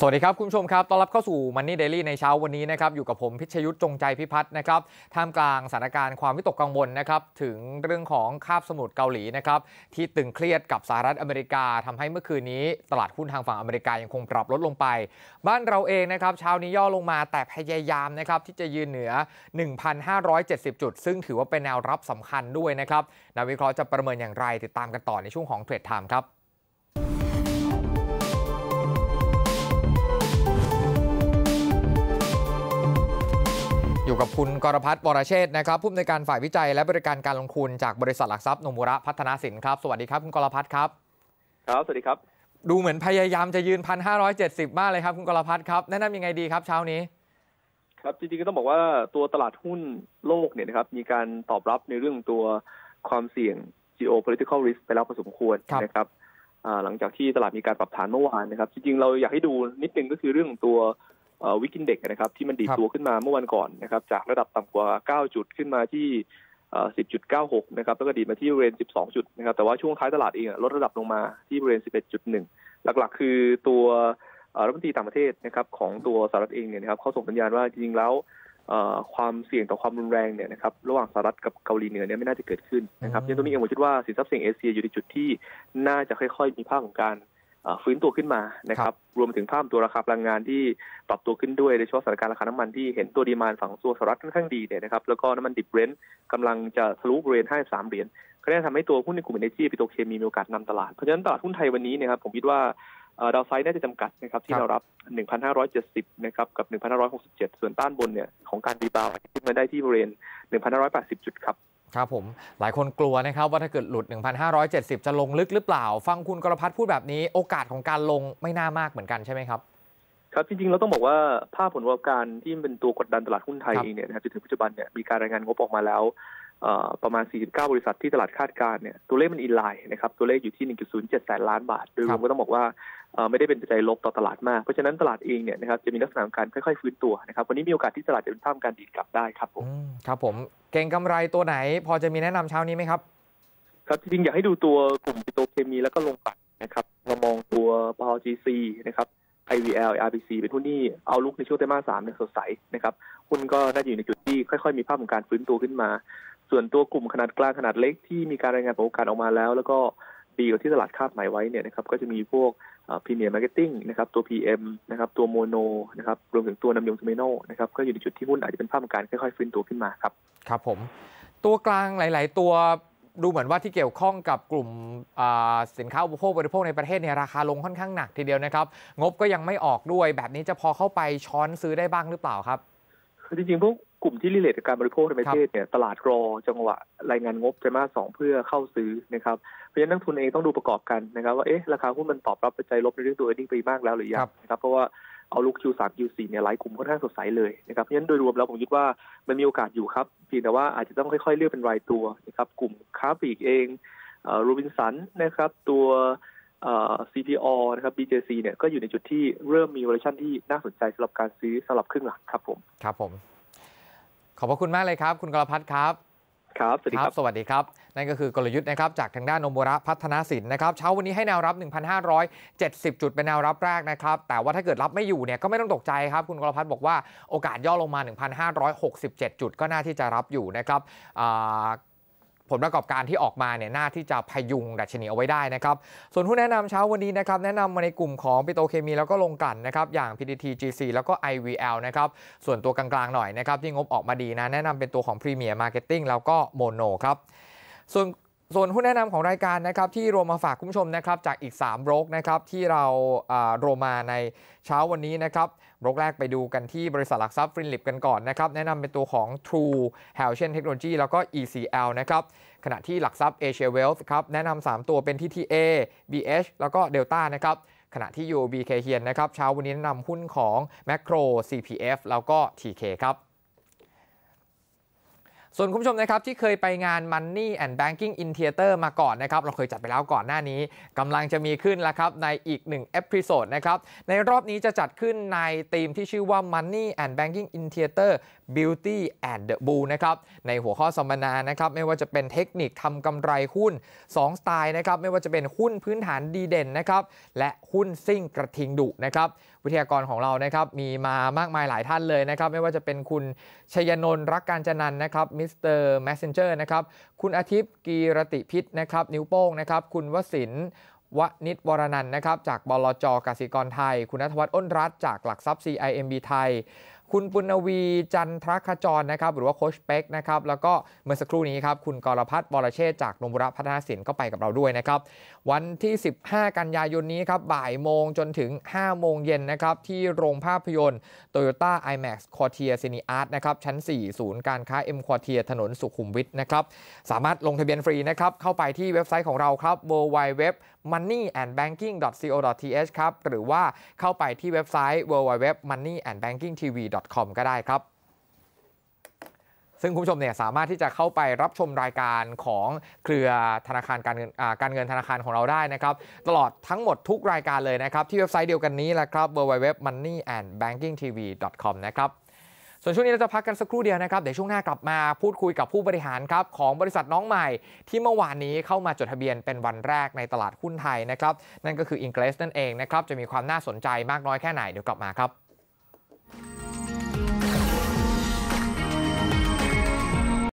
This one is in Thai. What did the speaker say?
สวัสดีครับคุณผู้ชมครับต้อนรับเข้าสู่ Money Daily ในเช้าวันนี้นะครับ อยู่กับผมพิชยุทธ์จงใจพิพัฒน์นะครับท่ามกลางสถานการณ์ความวิตกกังวลนะครับ ถึงเรื่องของคาบสมุทรเกาหลีนะครับ ที่ตึงเครียดกับสหรัฐอเมริกา ทำให้เมื่อคืนนี้ ตลาดหุ้นทางฝั่งอเมริกายังคงปรับลดลงไป บ้านเราเองนะครับเช้านี้ย่อลงมาแต่พยายามนะครับที่จะยืนเหนือ 1,570 จุด ซึ่งถือว่าเป็นแนวรับสำคัญด้วยนะครับนักวิเคราะห์จะประเมินอย่างไรติดตามกันต่อในช่วงของเทรดไทม์ครับู่กับคุณกรพัฒน์บรเชษนะครับผู้อำนวยการฝ่ายวิจัย และบริการการลงทุนจากบริษัทหลักทรัพย์นมุระ พัฒนาสินครับสวัสดีครับคุณกรพัฒน์ครับ ครับ สวัสดีครับดูเหมือนพยายามจะยืนพันห้าร้อยเจ็ดสิบมากเลยครับคุณกรพัฒน์ครับ แนะนำยังไงดีครับเช้านี้ ครับจริงๆก็ต้องบอกว่าตัวตลาดหุ้นโลกเนี่ยนะครับ มีการตอบรับในเรื่องตัวความเสี่ยง geopolitical risk ไปแล้วพอสมควรนะครับหลังจากที่ตลาดมีการปรับฐานเมื่อวานนะครับ จริง ๆ เราอยากให้ดูนิดนึงก็คือเรื่องตัววิกินเด็กนะครับที่มันดีดตัวขึ้นมาเมื่อวันก่อนนะครับ จากระดับต่ำกว่า9จุดขึ้นมาที่10.96นะครับแล้วก็ดีดมาที่บริเวณ12จุดนะครับ แต่ว่าช่วงท้ายตลาดเองลดระดับลงมาที่บริเวณ11.1หลักๆคือตัวรัฐมนตรีต่างประเทศนะครับของตัวสหรัฐเองเนี่ยนะครับเขาส่งสัญญาณว่าจริงๆแล้วความเสี่ยงต่อความรุนแรงเนี่ยนะครับระหว่างสหรัฐกับเกาหลีเหนือเนี่ยไม่น่าจะเกิดขึ้นนะครับยังตรงนี้เองผมคิดว่าสินทรัพย์เสี่ยงเอเชียอยู่ในจุดที่น่าจะค่อย ๆมีภาพของการฟื้นตัวขึ้นมานะครับรวมถึงภาพตัวราคาพลังงานที่ปรับตัวขึ้นด้วยโดยเฉพาะสถานการณ์ราคาน้ำมันที่เห็นตัวดีมานฝั่งตัวสหรัฐค่อนข้างดีเนี่ยนะครับแล้วก็น้ำมันดิบเรนท์กำลังจะทะลุบริเวณ53เหรียญก็ได้ทำให้ตัวหุ้นในกลุ่มเอเนจีปิโตเคมีมีโอกาสนำตลาดเพราะฉะนั้นตลาดหุ้นไทยวันนี้นะครับผมคิดว่าดาวไซด์น่าจะจำกัดนะครับที่เรารับ 1,570 นะครับกับ 1,567 ส่วนต้านบนเนี่ยของการดีบาวขึ้นมาได้ที่บริเวณ1,580 จุดครับครับผม หลายคนกลัวนะครับว่าถ้าเกิดหลุด 1,570 จะลงลึกหรือเปล่าฟังคุณกรพัฒพูดแบบนี้โอกาสของการลงไม่น่ามากเหมือนกันใช่ไหมครับครับจริง ๆ เราต้องบอกว่าภาพผลประกอบการที่เป็นตัวกดดันตลาดหุ้นไทยเองเนี่ยนะครับจนถึงปัจจุบันเนี่ยมีการรายงานงบออกมาแล้ว ประมาณ 49 บริษัทที่ตลาดคาดการเนี่ยตัวเลขมันอินไลน์นะครับตัวเลขอยู่ที่ 1.07 แสนล้านบาทโดยรวมก็ต้องบอกว่าไม่ได้เป็นปัจจัยลบต่อตลาดมากเพราะฉะนั้นตลาดเองเนี่ยนะครับจะมีลักษณะการค่อย ๆ ฟื้นตัวนะครับวันนี้มีโอกาสที่ตลาดจะเป็น่ามการดีดกลับได้ครับผมครับผมเก่งกำไรตัวไหนพอจะมีแนะนำเช้านี้ไหมครับครับ จริงอยากให้ดูตัวกลุ่มปิโตเคมีแล้วก็ลงปัดนะครับ เรามองตัวอจีซีนะครับ IVL RBC เป็นหุ้นที่เอาลุกในช่วงไตรมาสสามเนี่ยสดใสนะครับหุ้นก็น่าจะอยู่ในจุดที่ค่อยๆ มีภาพของการฟื้นตัวขึ้นมา ส่วนตัวกลุ่มขนาดกลาง ขนาดเล็กที่มีการรายงานผลการออกมาแล้ว แล้วก็ดีกว่าที่ตลาดคาดหมายไว้เนี่ยนะครับก็จะมีพวกพรีเมียร์มาร์เก็ตติ้งนะครับตัว PM นะครับตัวโมโนนะครับรวมถึงตัวนำยงทมิมโนนะครับก็อยู่ในจุดที่หุ้นอาจจะเป็นภาพของการค่อยๆฟื้นตัวขึ้นมาครับ ครับผม ตัวกลางหลายๆตัวดูเหมือนว่าที่เกี่ยวข้องกับกลุ่มสินค้าอุปโภคบริโภคในประเทศเนี่ยราคาลงค่อนข้างหนักทีเดียวนะครับ งบก็ยังไม่ออกด้วยแบบนี้จะพอเข้าไปช้อนซื้อได้บ้างหรือเปล่าครับคือจริงๆพวกลุ่มที่รีเลทกับการบริโภคในประเทศเนี่ยตลาดรอจังหวะ รายงานงบไตรมาสสองเพื่อเข้าซื้อนะครับเพราะฉะนั้นนักทุนเองต้องดูประกอบกันนะครับว่าเอ๊ะราคาหุ้นมันตอบรับปัจจัยลบในเรื่องตัวเอ็นดิ้งไปมากแล้วหรือยังนะครับเพราะว่าเอาลุก Q3 Q4 เนี่ยหลายกลุ่มค่อนข้างสดใสเลยนะครับเพราะฉะนั้นโดยรวมแล้วผมคิดว่ามันมีโอกาสอยู่ครับเพียงแต่ว่าอาจจะต้องค่อย ๆเลือกเป็นรายตัวนะครับกลุ่มค้าปลีกเองโรบินสันนะครับตัวอ่ CPO นะครับ BJC เนี่ยก็อยู่ในจุดที่เริ่มมีวอลชั่นที่น่าสนใจสำหรับการซื้อสำหรับครึ่งหลังครับผมครับผมขอบพระคุณมากเลยครับ คุณกรพัฒน์ครับครับสวัสดีครับ สวัสดีครับ นั่นก็คือกลยุทธ์นะครับ จากทางด้านนมบุระพัฒนาสินนะครับเช้าวันนี้ให้แนวรับ 1,570 จุดเป็นแนวรับแรกนะครับ แต่ว่าถ้าเกิดรับไม่อยู่เนี่ยก็ไม่ต้องตกใจครับ คุณกรพัฒน์บอกว่าโอกาสย่อลงมา 1,567 จุดก็น่าที่จะรับอยู่นะครับผลประกอบการที่ออกมาเนี่ยน่าที่จะพยุงดัชนีเอาไว้ได้นะครับ ส่วนผู้แนะนำเช้าวันนี้นะครับ แนะนำมาในกลุ่มของปิโตเคมีแล้วก็ลงกันนะครับ อย่าง PTT GC แล้วก็ IVL นะครับ ส่วนตัวกลางๆหน่อยนะครับที่งบออกมาดีนะ แนะนำเป็นตัวของพรีเมียร์มาร์เก็ตติ้งแล้วก็โมโนครับส่วนส่วนหุ้นแนะนำของรายการนะครับที่รวมมาฝากคุณผู้ชมนะครับจากอีก3บรกนะครับที่เรารวมมาในเช้าวันนี้นะครับบรกแรกไปดูกันที่บริษัทหลักทรัพย์ฟินลิปกันก่อนนะครับแนะนำเป็นตัวของ True h a l c h e n Technology แล้วก็ ECL นะครับขณะที่หลักทรัพย์ Asia Wealth ครับแนะนำ 3ตัวเป็น TTA BH แล้วก็ Delta นะครับขณะที่ UOB เคเฮียนนะครับ เช้าวันนี้แนะนำหุ้นของ Macro CPF แล้วก็ TK ครับส่วนคุณผู้ชมนะครับที่เคยไปงาน Money and Banking in Theater มาก่อนนะครับเราเคยจัดไปแล้วก่อนหน้านี้กำลังจะมีขึ้นแล้วครับ ในอีกหนึ่งเอพิโซดนะครับในรอบนี้จะจัดขึ้นในธีมที่ชื่อว่า Money and Banking in Theater Beauty and the Bull นะครับในหัวข้อสัมมนานะครับไม่ว่าจะเป็นเทคนิคทำกำไรหุ้น2สไตล์นะครับไม่ว่าจะเป็นหุ้นพื้นฐานดีเด่นนะครับและหุ้นซิ่งกระทิงดุนะครับวิทยากรของเรานะครับมีมามากมายหลายท่านเลยนะครับ ไม่ว่าจะเป็นคุณชยนนท์รักการจนันนะครับมิสเตอร์แมสเซนเจอร์นะครับ คุณอาทิตย์กีรติพิษนะครับนิ้วโป้งนะครับ คุณวศินวนิตวรนันนะครับ จากบลจกสิกรไทย คุณนทวัฒน์อ้นรัตจากหลักทรัพย์ CIMB ไทยคุณปุณวีจันทรคจรนะครับ หรือว่าโคชเป็กนะครับ แล้วก็เมื่อสักครู่นี้ครับ คุณกรพัฒน์บรเชษจากนมบุรพัฒนสินก็ไปกับเราด้วยนะครับ วันที่ 15 กันยายนนี้ครับบ่ายโมงจนถึง 5 โมงเย็นนะครับ ที่โรงภาพยนตร์ Toyota IMAX q u a r t i e r Cine Art นะครับ ชั้น4ศูนย์การค้า M q u a r t i e r ถนนสุขุมวิทนะครับสามารถลงทะเบียนฟรีนะครับเข้าไปที่เว็บไซต์ของเราครับ w w w moneyandbanking.co.th ครับหรือว่าเข้าไปที่เว็บไซต์ www.moneyandbankingtv .com ก็ได้ครับ ซึ่งคุณผู้ชมเนี่ยสามารถที่จะเข้าไปรับชมรายการของเครือธนาคารการเงินการเงินธนาคารของเราได้นะครับ ตลอดทั้งหมดทุกรายการเลยนะครับ ที่เว็บไซต์เดียวกันนี้แหละครับ www.moneyandbankingtv.com นะครับส่วนช่วงนี้เราจะพักกันสักครู่เดียวนะครับ เดี๋ยวช่วงหน้ากลับมาพูดคุยกับผู้บริหารครับ ของบริษัทน้องใหม่ที่เมื่อวานนี้เข้ามาจดทะเบียนเป็นวันแรกในตลาดหุ้นไทยนะครับนั่นก็คืออิงเกรสนั่นเองนะครับจะมีความน่าสนใจมากน้อยแค่ไหนเดี๋ยวกลับมาครับ